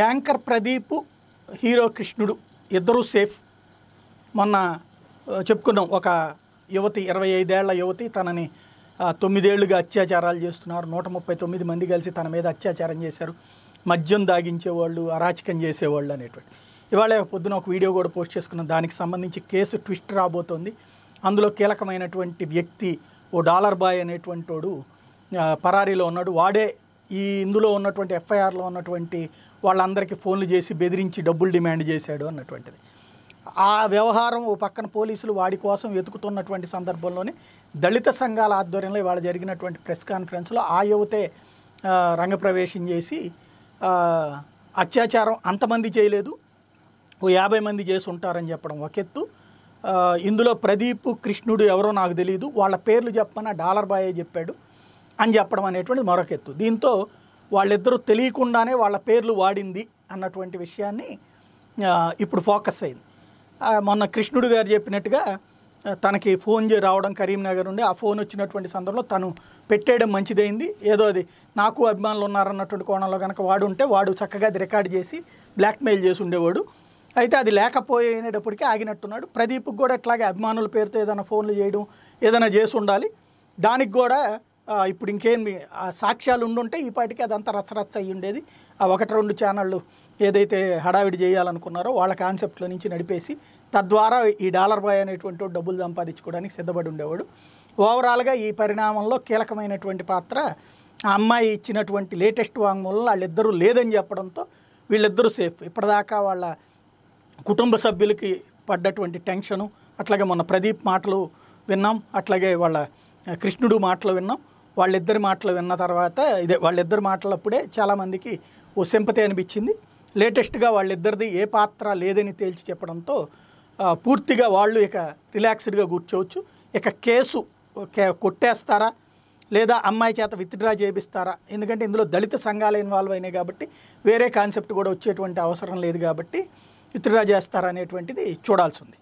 anchor Pradeep hero కృష్ణుడు ఇద్దరూ safe మొన్న చెప్పుకున్నాం ఒక యువతి ఇరవై ఐదేళ్ల యువతి తనని తొమ్మిదేళ్లుగా అత్యాచారాలు చేస్తున్నారు నూట ముప్పై తొమ్మిది మంది కలిసి తన మీద అత్యాచారం చేశారు మద్యం దాగించేవాళ్ళు అరాచకం చేసేవాళ్ళు అనేటువంటి ఇవాళ పొద్దున ఒక వీడియో కూడా పోస్ట్ చేసుకున్నాం దానికి సంబంధించి కేసు ట్విస్ట్ రాబోతోంది అందులో కీలకమైనటువంటి వ్యక్తి ఓ డాలర్ బాయ్ అనేటువంటి వాడు పరారీలో ఉన్నాడు వాడే ఈ ఇందులో ఉన్నటువంటి ఎఫ్ఐఆర్లో ఉన్నటువంటి వాళ్ళందరికీ ఫోన్లు చేసి బెదిరించి డబ్బులు డిమాండ్ చేశాడు అన్నటువంటిది ఆ వ్యవహారం ఓ పక్కన పోలీసులు వాడి కోసం వెతుకుతున్నటువంటి సందర్భంలోనే దళిత సంఘాల ఆధ్వర్యంలో ఇవాళ జరిగినటువంటి ప్రెస్ కాన్ఫరెన్స్లో ఆ యువతే రంగప్రవేశం చేసి అత్యాచారం అంతమంది చేయలేదు ఓ యాభై మంది చేసి ఉంటారని చెప్పడం ఒకెత్తు ఇందులో ప్రదీప్ కృష్ణుడు ఎవరో నాకు తెలియదు వాళ్ళ పేర్లు చెప్పన డాలర్ బాయే చెప్పాడు అని చెప్పడం అనేటువంటిది మరొక ఎత్తు దీంతో వాళ్ళిద్దరూ తెలియకుండానే వాళ్ళ పేర్లు వాడింది అన్నటువంటి విషయాన్ని ఇప్పుడు ఫోకస్ అయింది మొన్న కృష్ణుడు గారు చెప్పినట్టుగా తనకి ఫోన్ చే రావడం కరీంనగర్ ఉండి ఆ ఫోన్ వచ్చినటువంటి సందర్భంలో తను పెట్టేయడం మంచిదైంది ఏదో అది నాకు అభిమానులు ఉన్నారన్నటువంటి కోణంలో కనుక వాడు ఉంటే వాడు చక్కగా అది రికార్డ్ చేసి బ్లాక్మెయిల్ చేసి ఉండేవాడు అయితే అది లేకపోయేటప్పటికీ ఆగినట్టున్నాడు ప్రదీప్కి కూడా ఇట్లాగే అభిమానుల పేరుతో ఏదైనా ఫోన్లు చేయడం ఏదైనా చేసి ఉండాలి దానికి కూడా ఇప్పుడు ఇంకేమి ఆ సాక్ష్యాలు ఉండుంటే ఈ పాటికి అదంతా రచ్చరచ్చ అయ్యి ఉండేది ఆ ఒకటి రెండు ఛానళ్ళు ఏదైతే హడావిడి చేయాలనుకున్నారో వాళ్ళ కాన్సెప్ట్లో నుంచి నడిపేసి తద్వారా ఈ డాలర్ బాయ్ అనేటువంటి డబ్బులు సంపాదించుకోవడానికి సిద్ధపడి ఉండేవాడు ఓవరాల్గా ఈ పరిణామంలో కీలకమైనటువంటి పాత్ర ఆ అమ్మాయి ఇచ్చినటువంటి లేటెస్ట్ వాంగ్మూలం వాళ్ళిద్దరూ లేదని చెప్పడంతో వీళ్ళిద్దరూ సేఫ్ ఇప్పటిదాకా వాళ్ళ కుటుంబ సభ్యులకి పడ్డటువంటి టెన్షను అట్లాగే మొన్న ప్రదీప్ మాటలు విన్నాం అట్లాగే వాళ్ళ కృష్ణుడు మాటలు విన్నాం వాళ్ళిద్దరి మాటలు విన్న తర్వాత ఇదే వాళ్ళిద్దరి మాటలప్పుడే చాలామందికి ఓ సింపతి అనిపించింది లేటెస్ట్గా వాళ్ళిద్దరిది ఏ పాత్ర లేదని తేల్చి చెప్పడంతో పూర్తిగా వాళ్ళు ఇక రిలాక్స్డ్గా కూర్చోవచ్చు ఇక కేసు కొట్టేస్తారా లేదా అమ్మాయి చేత విత్డ్రా చేపిస్తారా ఎందుకంటే ఇందులో దళిత సంఘాలు ఇన్వాల్వ్ అయినాయి కాబట్టి వేరే కాన్సెప్ట్ కూడా వచ్చేటువంటి అవసరం లేదు కాబట్టి విత్డ్రా చేస్తారా అనేటువంటిది చూడాల్సి ఉంది